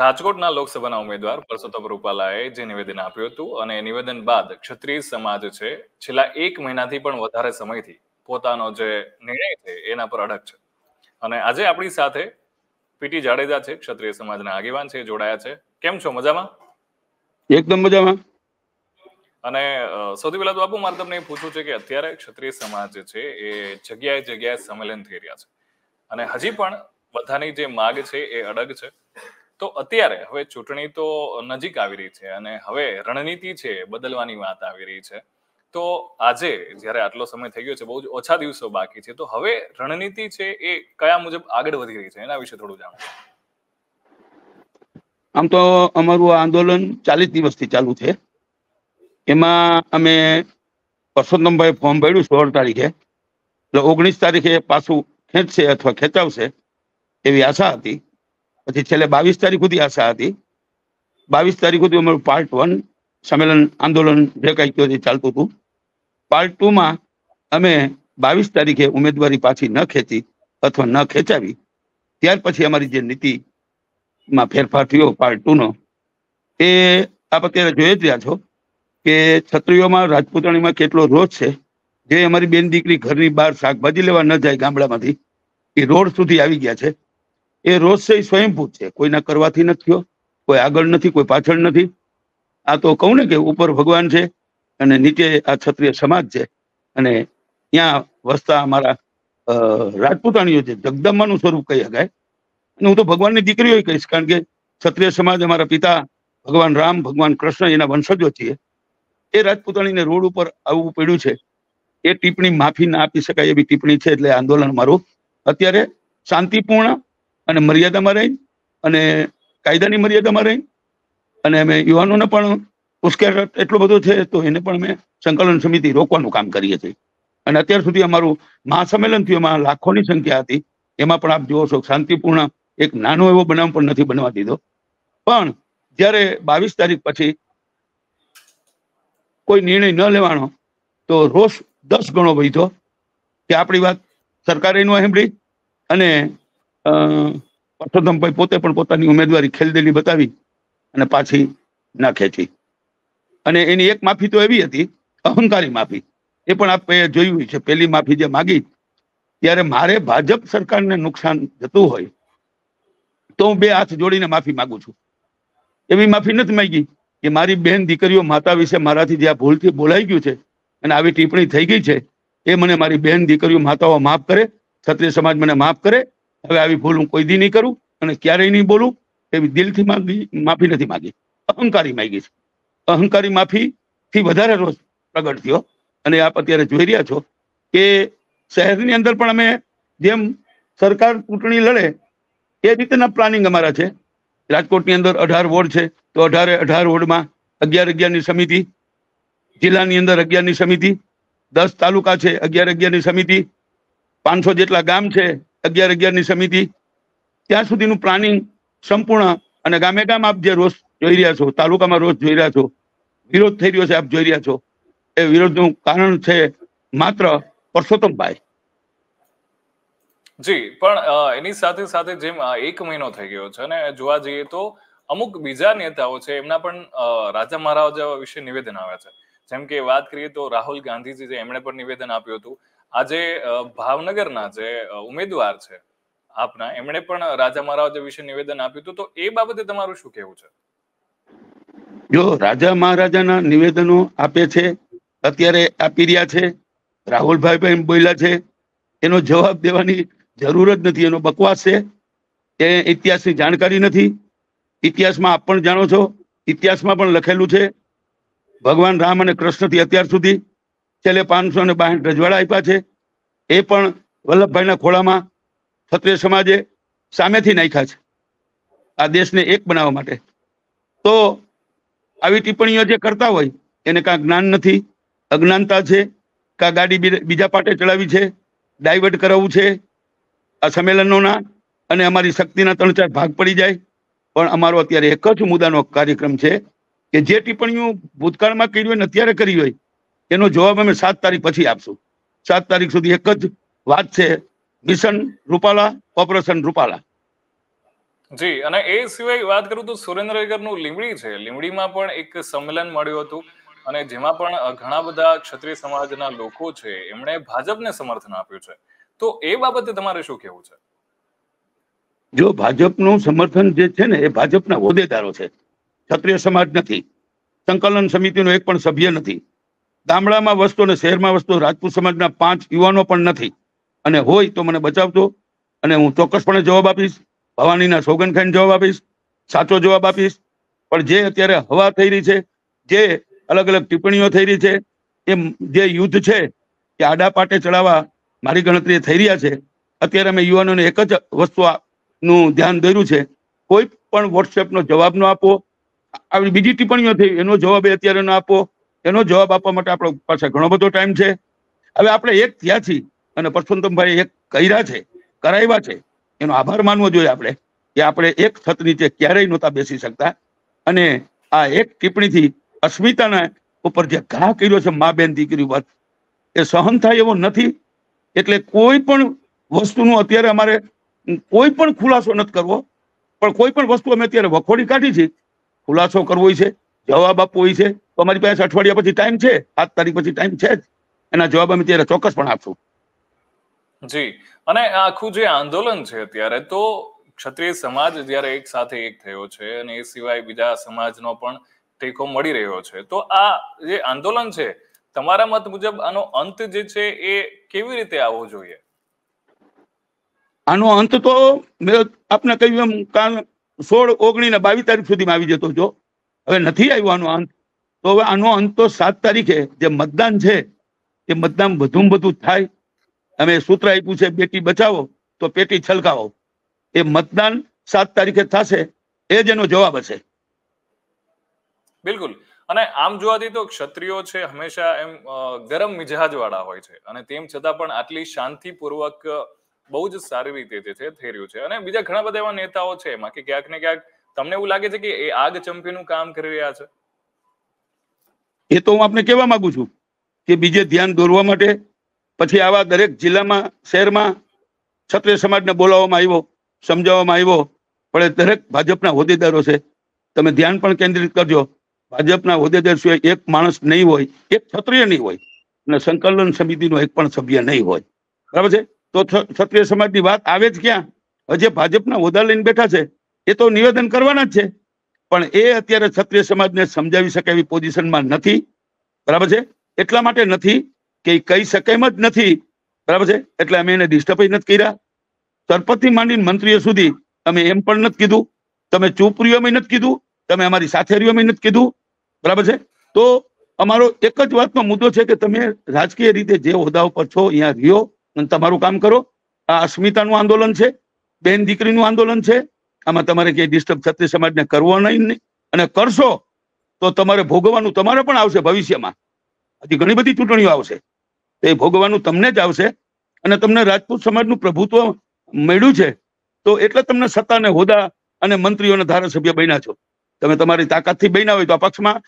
રાજકોટના લોકસભાના ઉમેદવાર પરસોત્તમ રૂપાલાએ જે નિવેદન આપ્યું હતું અને નિવેદન બાદ ક્ષત્રિય સમાજ છે છેલ્લા એક મહિનાથી પણ વધારે સમયથી પોતાનો જે નિર્ણય છે એના પર અડગ છે અને આજે આપણી સાથે પીટી જાડેજા છે ક્ષત્રિય સમાજના આગેવાન છે જોડાયા છે કેમ છો મજામાં એકદમ મજામાં અને સૌથી પહેલા તો આપો મારે તમને એ પૂછવું છે કે અત્યારે ક્ષત્રિય સમાજ છે એ જગ્યાએ જગ્યાએ સંમેલન થઈ રહ્યા છે અને હજી પણ બધાની જે માગ છે એ અડગ છે તો અત્યારે હવે ચૂંટણી તો નજીક આવી રહી છે અને હવે રણનીતિ છે બદલવાની વાત આવી રહી છે તો આજે જ્યારે આટલો સમય થઈ ગયો છે બહુ જ ઓછા દિવસો બાકી છે તો હવે રણનીતિ છે એ કયા મુજબ આગળ વધી રહી છે એના વિશે થોડું જાણો આમ તો અમારું આંદોલન ચાલીસ દિવસથી ચાલુ છે એમાં અમે પરસોત્તમભાઈ ફોર્મ ભર્યું સોળ તારીખે એટલે ઓગણીસ તારીખે પાછું ખેંચશે અથવા ખેંચાવશે એવી આશા હતી પછી છેલ્લે બાવીસ તારીખ સુધી આશા હતી બાવીસ તારીખ સુધી અમારું પાર્ટ વન સંમેલન આંદોલન જે કંઈ કયો ચાલતું હતું પાર્ટ ટુમાં અમે બાવીસ તારીખે ઉમેદવારી પાછી ન ખેંચી અથવા ન ખેંચાવી ત્યાર પછી અમારી જે નીતિમાં ફેરફાર થયો પાર્ટ ટુનો એ આપ અત્યારે જોઈ જ રહ્યા છો કે છત્રીઓમાં રાજપૂતાણીમાં કેટલો રોજ છે જે અમારી બેન દીકરી ઘરની બહાર શાકભાજી લેવા ન જાય ગામડામાંથી એ રોડ સુધી આવી ગયા છે એ રોષય સ્વયંભૂ છે કોઈના કરવાથી નથી કોઈ આગળ નથી કોઈ પાછળ નથી આ તો કહું ને કે ઉપર ભગવાન છે અને નીચે આ ક્ષત્રિય સમાજ છે અને ત્યાં વસતા અમારા રાજપૂતાણીઓ છે જગદંબાનું સ્વરૂપ કહી શકાય અને હું તો ભગવાનની દીકરીઓ કહીશ કારણ કે ક્ષત્રિય સમાજ અમારા પિતા ભગવાન રામ ભગવાન કૃષ્ણ એના વંશજો છીએ એ રાજપૂતાણીને રોડ ઉપર આવવું પડ્યું છે એ ટિપ્પણી માફી ના આપી શકાય એવી ટિપ્પણી છે એટલે આંદોલન મારું અત્યારે શાંતિપૂર્ણ અને મર્યાદામાં રહી અને કાયદાની મર્યાદામાં રહી અને અમે યુવાનોને પણ ઉશ્કેરાટ એટલો બધો છે તો એને પણ અમે સંકલન સમિતિ રોકવાનું કામ કરીએ છીએ અને અત્યાર સુધી અમારું મહાસંમેલન થયું એમાં લાખોની સંખ્યા હતી એમાં પણ આપ જુઓ છો શાંતિપૂર્ણ એક નાનો એવો બનાવ પણ નથી બનવા દીધો પણ જ્યારે બાવીસ તારીખ પછી કોઈ નિર્ણય ન લેવાનો તો રોષ દસ ગણો વધ્યો કે આપણી વાત સરકારે નો સાંભળી અને પરસોત્તમભાઈ પોતે પણ પોતાની ઉમેદવારી ખેલદેલી બતાવી અને પાછી ના ખેંચી અને એની એક માફી તો એવી હતી અહંકારી માફી એ પણ આપણે જોયું છે પેલી માફી જે માગી ત્યારે મારે ભાજપ સરકારને નુકસાન જતું હોય તો હું બે હાથ જોડીને માફી માગું છું એવી માફી નથી માંગી કે મારી બેન દીકરીઓ માતા વિશે મારાથી જે આ ભૂલથી બોલાઈ ગયું છે અને આવી ટિપ્પણી થઈ ગઈ છે એ મને મારી બેન દીકરીઓ માતાઓ માફ કરે ક્ષત્રિય સમાજ મને માફ કરે હવે આવી ભૂલ હું કોઈ દી નહીં કરું અને ક્યારેય નહીં બોલું એવી દિલથી માંગી માફી નથી માંગી અહંકારી માંગી છે અહંકારી માફી થી વધારે રોજ પ્રગટ થયો અને આપ અત્યારે જોઈ રહ્યા છો કે શહેરની અંદર પણ અમે જેમ સરકાર ચૂંટણી લડે એ રીતેના પ્લાનિંગ અમારા છે રાજકોટની અંદર અઢાર વોર્ડ છે તો અઢારે અઢાર વોર્ડમાં અગિયાર અગિયારની સમિતિ જિલ્લાની અંદર અગિયારની સમિતિ દસ તાલુકા છે અગિયાર અગિયારની સમિતિ પાંચસો જેટલા ગામ છે અગિયાર અગિયાર ની સમિતિ ત્યાં સુધીનું પ્લાનિંગ સંપૂર્ણ અને ગામે ગામ આપ જે રોષ જોઈ રહ્યા છો તાલુકામાં રોષ જોઈ રહ્યા છો વિરોધ થઈ રહ્યો છે આપ જોઈ રહ્યા છો એ વિરોધનું કારણ છે માત્ર પરસોત્તમભાઈ જી પણ એની સાથે સાથે જેમ એક મહિનો થઈ ગયો છે અને જોવા જઈએ તો અમુક બીજા નેતાઓ છે એમના પણ રાજા મહારાજા વિશે નિવેદન આવ્યા છે જેમ કે વાત કરીએ તો રાહુલ ગાંધીજી છે એમણે પણ નિવેદન આપ્યું હતું આજે ભાવનગરના જે ઉમેદવાર છે આપના એમણે પણ રાજા મહારાજા વિશે નિવેદન આપ્યું હતું તો એ બાબતે તમારું શું કહેવું છે જો રાજા મહારાજાના નિવેદનો આપે છે અત્યારે આપી રહ્યા છે રાહુલભાઈ પણ બોલ્યા છે એનો જવાબ દેવાની જરૂર જ નથી એનો બકવાસ છે એ ઇતિહાસની જાણકારી નથી ઇતિહાસમાં આપ પણ જાણો છો ઇતિહાસમાં પણ લખેલું છે ભગવાન રામ અને કૃષ્ણથી અત્યાર સુધી છેલ્લે પાંચસો ને બાસઠ રજવાડા આપ્યા છે એ પણ વલ્લભભાઈના ખોળામાં ક્ષત્રિય સમાજે સામેથી નાખ્યા છે આ દેશને એક બનાવવા માટે તો આવી ટિપ્પણીઓ જે કરતા હોય એને કાં જ્ઞાન નથી અજ્ઞાનતા છે કાં ગાડી બીજા પાટે ચડાવી છે ડાયવર્ટ કરાવવું છે આ સંમેલનોના અને અમારી શક્તિના ત્રણ ચાર ભાગ પડી જાય પણ અમારો અત્યારે એક જ મુદ્દાનો કાર્યક્રમ છે કે જે ટિપ્પણીઓ ભૂતકાળમાં કરી હોય ને અત્યારે કરી હોય એનો જવાબ અમે સાત તારીખ પછી આપશું સાત તારીખ સુધી એક જ વાત છે મિશન રૂપાલા ઓપરેશન રૂપાલા જી અને એ સિવાય વાત કરું તો નું લીમડી છે લીમડીમાં પણ એક સંમેલન મળ્યું હતું અને જેમાં પણ ઘણા બધા ક્ષત્રિય સમાજના લોકો છે એમણે ભાજપને સમર્થન આપ્યું છે તો એ બાબતે તમારે શું કહેવું છે જો ભાજપનું સમર્થન જે છે ને એ ભાજપના હોદ્દેદારો છે ક્ષત્રિય સમાજ નથી સંકલન સમિતિનો એક પણ સભ્ય નથી ગામડામાં વસતો અને શહેરમાં વસતો રાજપૂત સમાજના પાંચ યુવાનો પણ નથી અને હોય તો મને બચાવજો અને હું ચોક્કસપણે જવાબ આપીશ ભવાનીના સોગનખાઈને જવાબ આપીશ સાચો જવાબ આપીશ પણ જે અત્યારે હવા થઈ રહી છે જે અલગ અલગ ટિપ્પણીઓ થઈ રહી છે એ જે યુદ્ધ છે એ આડા પાટે ચડાવવા મારી ગણતરી થઈ રહ્યા છે અત્યારે અમે યુવાનોને એક જ વસ્તુ ધ્યાન દોર્યું છે કોઈ પણ વોટ્સએપનો જવાબ ન આપો આવી બીજી ટિપ્પણીઓ થઈ એનો જવાબ અત્યારે ન આપો એનો જવાબ આપવા માટે આપણા પાસે ઘણો બધો ટાઈમ છે હવે આપણે એક થયા છી અને પરસોત્તમભાઈ એક કર્યા છે કરાવ્યા છે એનો આભાર માનવો જોઈએ આપણે કે આપણે એક છત નીચે ક્યારેય નહોતા બેસી શકતા અને આ એક ટિપ્પણીથી અસ્મિતાના ઉપર જે ઘા કર્યો છે મા બેન દીકરી વાત એ સહન થાય એવો નથી એટલે કોઈ પણ વસ્તુનું અત્યારે અમારે કોઈ પણ ખુલાસો નથી કરવો પણ કોઈ પણ વસ્તુ અમે અત્યારે વખોડી કાઢી છે ખુલાસો કરવો છે જવાબ આપવો એ છે તો અમારી પાસે અઠવાડિયા પછી ટાઈમ છે સાત તારીખ પછી ટાઈમ છે જ એના જવાબ અમે ત્યારે ચોક્કસ પણ આપશું જી અને આખું જે આંદોલન છે અત્યારે તો ક્ષત્રિય સમાજ જયારે એક સાથે એક થયો છે અને એ સિવાય બીજા સમાજનો પણ ટેકો મળી રહ્યો છે તો આ જે આંદોલન છે તમારા મત મુજબ આનો અંત જે છે એ કેવી રીતે આવવો જોઈએ આનો અંત તો મેં આપને કહ્યું એમ સોળ ઓગણી ને બાવીસ તારીખ સુધીમાં આવી જતો જો હવે નથી આવ્યો આનો અંત તો હવે આનો અંત તો સાત તારીખે જે મતદાન છે એ મતદાન વધુ બધું થાય અમે સૂત્ર આપ્યું છે બેટી બચાવો તો પેટી છલકાવો એ મતદાન સાત તારીખે થશે એ જ એનો જવાબ હશે બિલકુલ અને આમ જોવા જોવાથી તો ક્ષત્રિયો છે હંમેશા એમ ગરમ મિજાજ વાળા હોય છે અને તેમ છતાં પણ આટલી શાંતિપૂર્વક બહુ જ સારી રીતે જે છે થઈ રહ્યું છે અને બીજા ઘણા બધા એવા નેતાઓ છે એમાં કે ક્યાંક ને ક્યાંક તમને એવું લાગે છે કે એ આગ ચંપીનું કામ કરી રહ્યા છે એ તો હું આપને કહેવા માંગુ છું કે બીજે ધ્યાન દોરવા માટે પછી આવા દરેક જિલ્લામાં શહેરમાં ક્ષત્રિય સમાજને બોલાવવામાં આવ્યો સમજાવવામાં આવ્યો પણ એ દરેક ભાજપના હોદ્દેદારો છે તમે ધ્યાન પણ કેન્દ્રિત કરજો ભાજપના હોદ્દેદાર સિવાય એક માણસ નહીં હોય એક ક્ષત્રિય નહીં હોય અને સંકલન સમિતિનો એક પણ સભ્ય નહીં હોય બરાબર છે તો ક્ષત્રિય સમાજની વાત આવે જ ક્યાં હજે ભાજપના હોદ્દા લઈને બેઠા છે એ તો નિવેદન કરવાના જ છે પણ એ અત્યારે ક્ષત્રિય સમાજને સમજાવી શકે એવી પોઝિશનમાં નથી બરાબર છે એટલા માટે નથી કે કહી શકે એમ જ નથી બરાબર છે એટલે અમે એને ડિસ્ટર્બ નથી કર્યા સરપંચથી માંડીને મંત્રીઓ સુધી અમે એમ પણ નથી કીધું તમે ચૂપ રહ્યો એમ નથી કીધું તમે અમારી સાથે રહ્યો એમ નથી કીધું બરાબર છે તો અમારો એક જ વાતનો મુદ્દો છે કે તમે રાજકીય રીતે જે હોદ્દા ઉપર છો અહીંયા રહ્યો અને તમારું કામ કરો આ અસ્મિતાનું આંદોલન છે બેન દીકરીનું આંદોલન છે આમાં તમારે ક્યાંય ડિસ્ટર્બ ક્ષત્રિય સમાજને કરવો નહીં અને કરશો તો તમારે ભોગવવાનું તમારે પણ આવશે ભવિષ્યમાં હજી ઘણી બધી ચૂંટણીઓ આવશે તો એ ભોગવવાનું તમને જ આવશે અને તમને રાજપૂત સમાજનું પ્રભુત્વ મળ્યું છે તો એટલે તમને સત્તા અને હોદા અને મંત્રીઓના ધારાસભ્ય બન્યા છો તમે તમારી તાકાતથી બન્યા હોય તો આ પક્ષમાં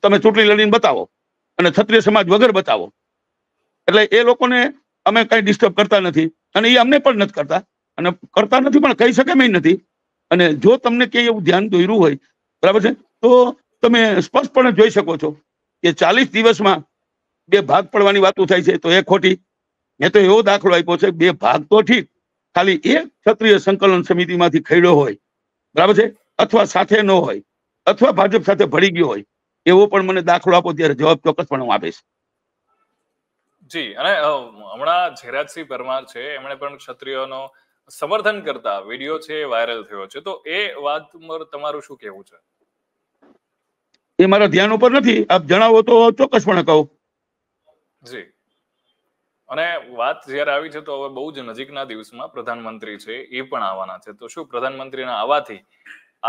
તમે ચૂંટણી લડીને બતાવો અને ક્ષત્રિય સમાજ વગર બતાવો એટલે એ લોકોને અમે કઈ ડિસ્ટર્બ કરતા નથી અને એ અમને પણ નથી કરતા અને કરતા નથી પણ કહી શકે એમ નથી અને જો તમને ક્યાંય એવું ધ્યાન દોર્યું હોય બરાબર છે તો તમે સ્પષ્ટપણે જોઈ શકો છો કે ચાલીસ દિવસમાં બે ભાગ પડવાની વાતો થાય છે તો એ ખોટી મેં તો એવો દાખલો આપ્યો છે બે ભાગ તો ઠીક ખાલી એક ક્ષત્રિય સંકલન સમિતિમાંથી ખડ્યો હોય બરાબર છે અથવા સાથે ન હોય અથવા ભાજપ સાથે ભળી ગયો હોય એવો પણ મને દાખલો આપો ત્યારે જવાબ ચોક્કસપણે હું આપીશ જી અને હમણાં ઝેરાજસિંહ પરમાર છે એમણે પણ ક્ષત્રિયોનો સમર્થન કરતા વિડીયો છે વાયરલ થયો છે તો એ વાત પર તમારું શું કહેવું છે એ મારા ધ્યાન ઉપર નથી આપ જણાવો તો ચોક્કસપણે કહું જી અને વાત જ્યારે આવી છે તો હવે બહુ જ નજીકના દિવસમાં પ્રધાનમંત્રી છે એ પણ આવવાના છે તો શું પ્રધાનમંત્રીના આવવાથી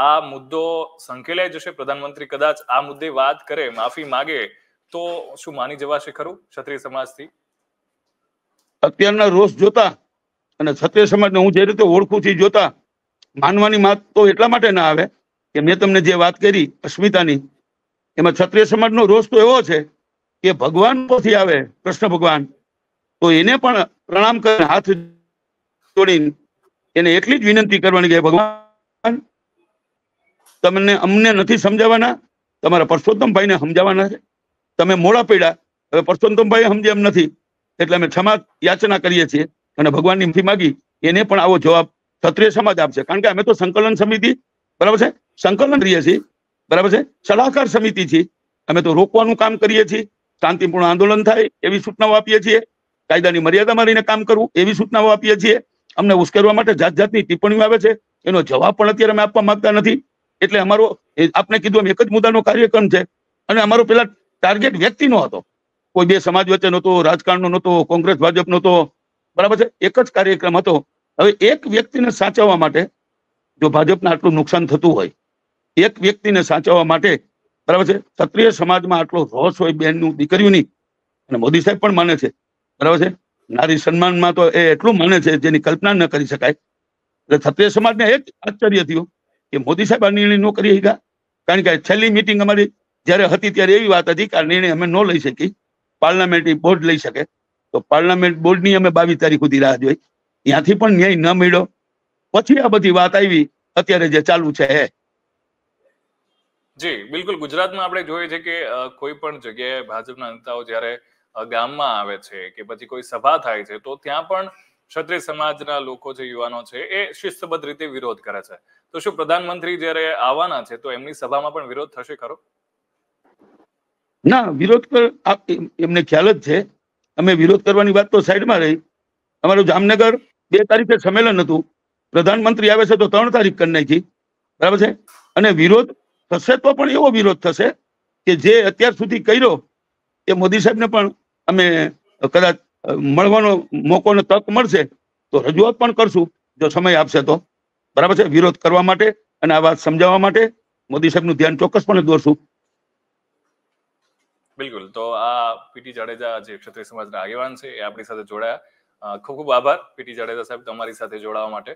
આ મુદ્દો સંકેલાઈ જશે પ્રધાનમંત્રી કદાચ આ મુદ્દે વાત કરે માફી માગે તો શું માની જવાશે ખરું ક્ષત્રિય સમાજથી અત્યારના રોષ જોતા અને ક્ષત્રિય સમાજને હું જે રીતે ઓળખું છું જોતા માનવાની વાત તો એટલા માટે ના આવે કે મેં તમને જે વાત કરી અસ્મિતાની એમાં ક્ષત્રિય સમાજનો રોષ તો એવો છે કે ભગવાન પોથી આવે કૃષ્ણ ભગવાન તો એને પણ પ્રણામ કરીને હાથ જોડીને એને એટલી જ વિનંતી કરવાની કે ભગવાન તમને અમને નથી સમજાવવાના તમારા પરસોત્તમભાઈને સમજાવવાના છે તમે મોડા પીડા હવે પરસોત્તમભાઈ સમજે એમ નથી એટલે અમે ક્ષમા યાચના કરીએ છીએ અને ભગવાનની માફી માગી એને પણ આવો જવાબ ક્ષત્રિય સમાજ આપશે કારણ કે અમે તો સંકલન સમિતિ બરાબર છે સંકલન રહીએ છીએ બરાબર છે સલાહકાર સમિતિ છીએ અમે તો રોકવાનું કામ કરીએ છીએ શાંતિપૂર્ણ આંદોલન થાય એવી સૂચનાઓ આપીએ છીએ કાયદાની મર્યાદા મારીને કામ કરવું એવી સૂચનાઓ આપીએ છીએ અમને ઉશ્કેરવા માટે જાત જાતની ટિપ્પણીઓ આવે છે એનો જવાબ પણ અત્યારે અમે આપવા માંગતા નથી એટલે અમારો આપને કીધું એમ એક જ મુદ્દાનો કાર્યક્રમ છે અને અમારો પેલા ટાર્ગેટ વ્યક્તિનો હતો કોઈ બે સમાજ વચ્ચે નહોતો રાજકારણનો નહોતો કોંગ્રેસ ભાજપ નહોતો બરાબર છે એક જ કાર્યક્રમ હતો હવે એક વ્યક્તિને સાચવવા માટે જો ભાજપને આટલું નુકસાન થતું હોય એક વ્યક્તિને સાચવવા માટે બરાબર છે ક્ષત્રિય સમાજમાં આટલો રોષ હોય બેનનું દીકરીઓની અને મોદી સાહેબ પણ માને છે બરાબર છે નારી સન્માનમાં તો એ એટલું માને છે જેની કલ્પના ન કરી શકાય એટલે ક્ષત્રિય સમાજને એક આશ્ચર્ય થયું કે મોદી સાહેબ આ નિર્ણય ન કરી શક્યા કારણ કે છેલ્લી મિટિંગ અમારી જ્યારે હતી ત્યારે એવી વાત હતી કે આ નિર્ણય અમે ન લઈ શકી પાર્લામેન્ટરી બોર્ડ લઈ શકે તો પાર્લામેન્ટ બોર્ડની અમે બાવીસ તારીખ સુધી રાહ જોઈ ત્યાંથી પણ ન્યાય ન મળ્યો પછી આ બધી વાત આવી અત્યારે જે ચાલુ છે જી બિલકુલ ગુજરાતમાં આપણે જોઈએ છે કે કોઈ પણ જગ્યાએ ભાજપના નેતાઓ જ્યારે ગામમાં આવે છે કે પછી કોઈ સભા થાય છે તો ત્યાં પણ ક્ષત્રિય સમાજના લોકો જે યુવાનો છે એ શિસ્તબદ્ધ રીતે વિરોધ કરે છે તો શું પ્રધાનમંત્રી જ્યારે આવવાના છે તો એમની સભામાં પણ વિરોધ થશે ખરો ના વિરોધ એમને ખ્યાલ જ છે અમે વિરોધ કરવાની વાત તો સાઈડમાં રહી અમારું જામનગર બે તારીખે સંમેલન હતું પ્રધાનમંત્રી આવે છે તો ત્રણ તારીખ કરી બરાબર છે અને વિરોધ થશે તો પણ એવો વિરોધ થશે કે જે અત્યાર સુધી કર્યો એ મોદી સાહેબને પણ અમે કદાચ મળવાનો મોકો તક મળશે તો રજૂઆત પણ કરશું જો સમય આપશે તો બરાબર છે વિરોધ કરવા માટે અને આ વાત સમજાવવા માટે મોદી સાહેબનું ધ્યાન ચોક્કસપણે દોરશું બિલકુલ તો આ પીટી જાડેજા જે ક્ષત્રિય સમાજના આગેવાન છે એ આપણી સાથે જોડાયા ખૂબ ખૂબ આભાર પીટી જાડેજા સાહેબ તમારી સાથે જોડાવા માટે